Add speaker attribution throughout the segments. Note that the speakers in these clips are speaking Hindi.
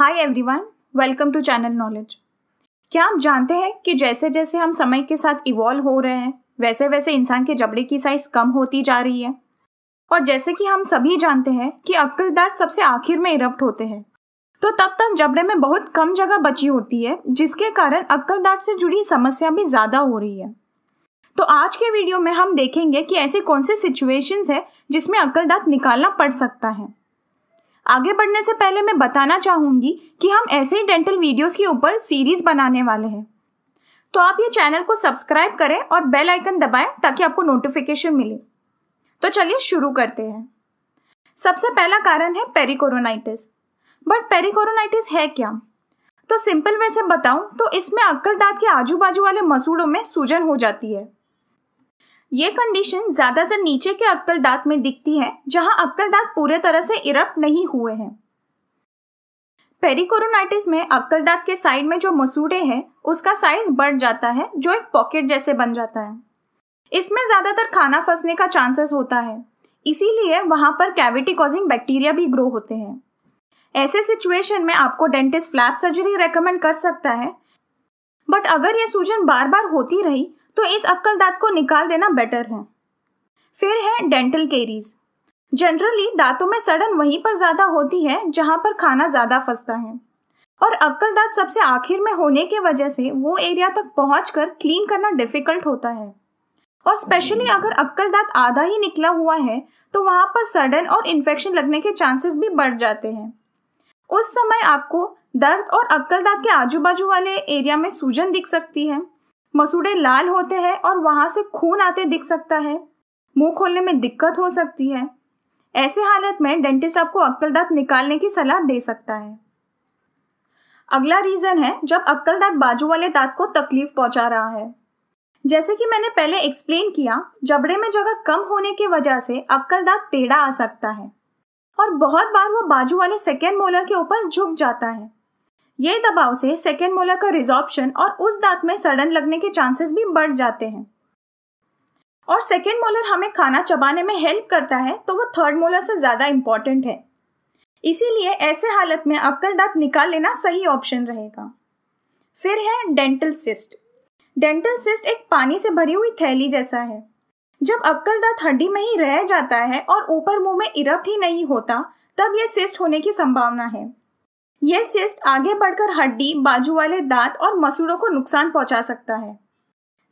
Speaker 1: hi everyone welcome to channel knowledge क्या आप जानते हैं कि जैसे जैसे हम समय के साथ इवॉल्व हो रहे हैं वैसे वैसे इंसान के जबड़े की साइज कम होती जा रही है और जैसे कि हम सभी जानते हैं कि अक्कल दर्द सबसे आखिर में इरप्ट होते हैं तो तब तक जबड़े में बहुत कम जगह बची होती है जिसके कारण अक्कल दर्द से जुड़ी समस्या भी ज़्यादा हो रही है तो आज के वीडियो में हम देखेंगे कि ऐसे कौन से सिचुएशंस है जिसमें अक्कल दांत निकालना पड़ सकता है आगे बढ़ने से पहले मैं बताना चाहूँगी कि हम ऐसे ही डेंटल वीडियोस के ऊपर सीरीज बनाने वाले हैं तो आप ये चैनल को सब्सक्राइब करें और बेल आइकन दबाएं ताकि आपको नोटिफिकेशन मिले तो चलिए शुरू करते हैं सबसे पहला कारण है पेरिकोरोनाइटिस बट पेरिकोरोनाइटिस है क्या तो सिंपल वे से बताऊं तो इसमें अक्कल दांत के आजू बाजू वाले मसूड़ों में सूजन हो जाती है ये कंडीशन ज्यादातर नीचे के अक्कल दांत में दिखती है जहां अक्कल दांत पूरे तरह से इरप्ट नहीं हुए हैं पेरिकोरोनाइटिस में अक्कल दांत के साइड में जो मसूड़े हैं उसका साइज बढ़ जाता है जो एक पॉकेट जैसे बन जाता है इसमें ज्यादातर खाना फंसने का चांसेस होता है इसीलिए वहां पर कैविटी कॉजिंग बैक्टीरिया भी ग्रो होते हैं ऐसे सिचुएशन में आपको डेंटिस्ट फ्लैप सर्जरी रेकमेंड कर सकता है बट अगर ये सूजन बार बार होती रही तो इस अक्कल दांत को निकाल देना बेटर है फिर है डेंटल केरीज जनरली दांतों में सड़न वहीं पर ज़्यादा होती है जहाँ पर खाना ज़्यादा फंसता है और अक्कल दांत सबसे आखिर में होने के वजह से वो एरिया तक पहुँच कर क्लीन करना डिफिकल्ट होता है और स्पेशली अगर अक्कल दांत आधा ही निकला हुआ है तो वहाँ पर सडन और इन्फेक्शन लगने के चांसेस भी बढ़ जाते हैं उस समय आपको दर्द और अक्कल दांत के आजू बाजू वाले एरिया में सूजन दिख सकती है मसूड़े लाल होते हैं और वहाँ से खून आते दिख सकता है मुंह खोलने में दिक्कत हो सकती है ऐसे हालत में डेंटिस्ट आपको अक्कल दांत निकालने की सलाह दे सकता है अगला रीज़न है जब अक्कल दांत बाजू वाले दांत को तकलीफ पहुंचा रहा है जैसे कि मैंने पहले एक्सप्लेन किया जबड़े में जगह कम होने की वजह से अक्कल दांत टेढ़ा आ सकता है और बहुत बार वो बाजू वाले सेकेंड मोलर के ऊपर झुक जाता है ये दबाव से सेकेंड मोलर का रिजॉर्प्शन और उस दांत में सड़न लगने के चांसेस भी बढ़ जाते हैं और सेकेंड मोलर हमें खाना चबाने में हेल्प करता है तो वो थर्ड मोलर से ज़्यादा इम्पॉर्टेंट है इसीलिए ऐसे हालत में अक्कल दांत निकाल लेना सही ऑप्शन रहेगा फिर है डेंटल सिस्ट डेंटल सिस्ट एक पानी से भरी हुई थैली जैसा है जब अक्कल दांत हड्डी में ही रह जाता है और ऊपर मुंह में इरप ही नहीं होता तब यह सिस्ट होने की संभावना है यह सिस्ट आगे बढ़कर हड्डी बाजू वाले दांत और मसूड़ों को नुकसान पहुंचा सकता है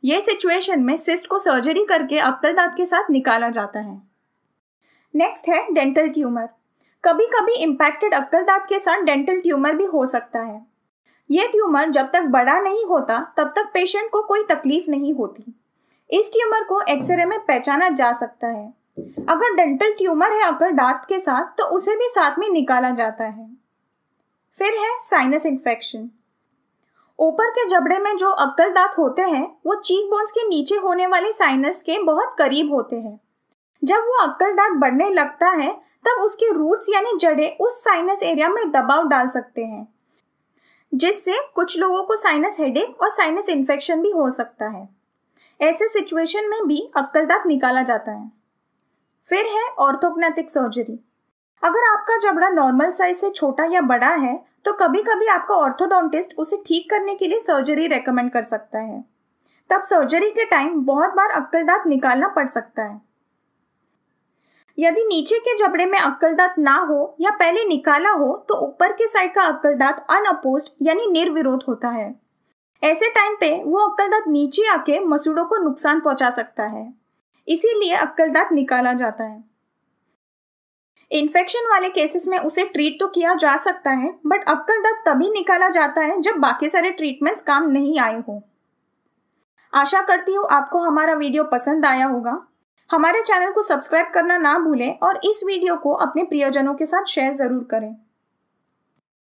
Speaker 1: यह सिचुएशन में सिस्ट को सर्जरी करके अब्तल दांत के साथ निकाला जाता है नेक्स्ट है डेंटल ट्यूमर कभी कभी इम्पैक्टेड अक्तल दांत के साथ डेंटल ट्यूमर भी हो सकता है यह ट्यूमर जब तक बड़ा नहीं होता तब तक पेशेंट को कोई तकलीफ नहीं होती इस ट्यूमर को एक्सरे में पहचाना जा सकता है अगर डेंटल ट्यूमर है अक्तल दांत के साथ तो उसे भी साथ में निकाला जाता है फिर है साइनस इन्फेक्शन ऊपर के जबड़े में जो अक्कल दांत होते हैं वो चीक बोन्स के नीचे होने वाले साइनस के बहुत करीब होते हैं जब वो अक्कल दांत बढ़ने लगता है तब उसके रूट्स यानी जड़े उस साइनस एरिया में दबाव डाल सकते हैं जिससे कुछ लोगों को साइनस हेडेक और साइनस इन्फेक्शन भी हो सकता है ऐसे सिचुएशन में भी अक्कल दांत निकाला जाता है फिर है ऑर्थोग्नेटिक सर्जरी अगर आपका जबड़ा नॉर्मल साइज से छोटा या बड़ा है तो कभी कभी आपका ऑर्थोडोंटिस्ट उसे ठीक करने के लिए सर्जरी रेकमेंड कर सकता है तब सर्जरी के टाइम बहुत बार अक्कल दांत निकालना पड़ सकता है यदि नीचे के जबड़े में अक्कल दांत ना हो या पहले निकाला हो तो ऊपर के साइड का अक्कल दांत अनअपोस्ट यानी निर्विरोध होता है ऐसे टाइम पे वो अक्कल दांत नीचे आके मसूड़ों को नुकसान पहुंचा सकता है इसीलिए अक्कल दांत निकाला जाता है इन्फेक्शन वाले केसेस में उसे ट्रीट तो किया जा सकता है बट अक्कल दर्द तभी निकाला जाता है जब बाकी सारे ट्रीटमेंट्स काम नहीं आए हों आशा करती हूँ आपको हमारा वीडियो पसंद आया होगा हमारे चैनल को सब्सक्राइब करना ना भूलें और इस वीडियो को अपने प्रियजनों के साथ शेयर ज़रूर करें